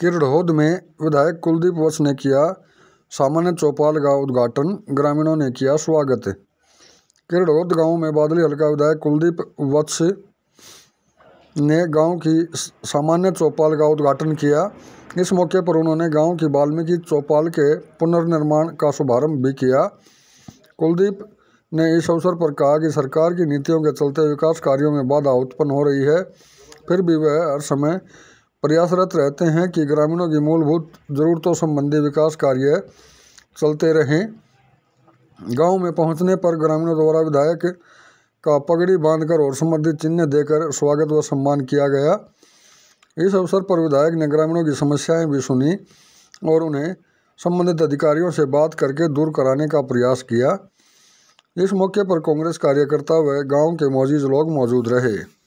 किरणोद में विधायक कुलदीप वत्स ने किया सामान्य चौपाल का उद्घाटन ग्रामीणों ने किया स्वागत किरडहोद गांव में बादली हल्का विधायक कुलदीप वत्स ने गांव की सामान्य चौपाल का उद्घाटन किया इस मौके पर उन्होंने गांव की वाल्मीकि चौपाल के पुनर्निर्माण का शुभारंभ भी किया कुलदीप ने इस अवसर पर कहा कि सरकार की नीतियों के चलते विकास कार्यों में बाधा उत्पन्न हो रही है फिर भी वह हर समय प्रयासरत रहते हैं कि ग्रामीणों की मूलभूत ज़रूरतों संबंधी विकास कार्य चलते रहें गांव में पहुंचने पर ग्रामीणों द्वारा विधायक का पगड़ी बांधकर और संबंधित चिन्ह देकर स्वागत व सम्मान किया गया इस अवसर पर विधायक ने ग्रामीणों की समस्याएं भी सुनी और उन्हें संबंधित अधिकारियों से बात करके दूर कराने का प्रयास किया इस मौके पर कांग्रेस कार्यकर्ता व गाँव के मौजूद लोग मौजूद रहे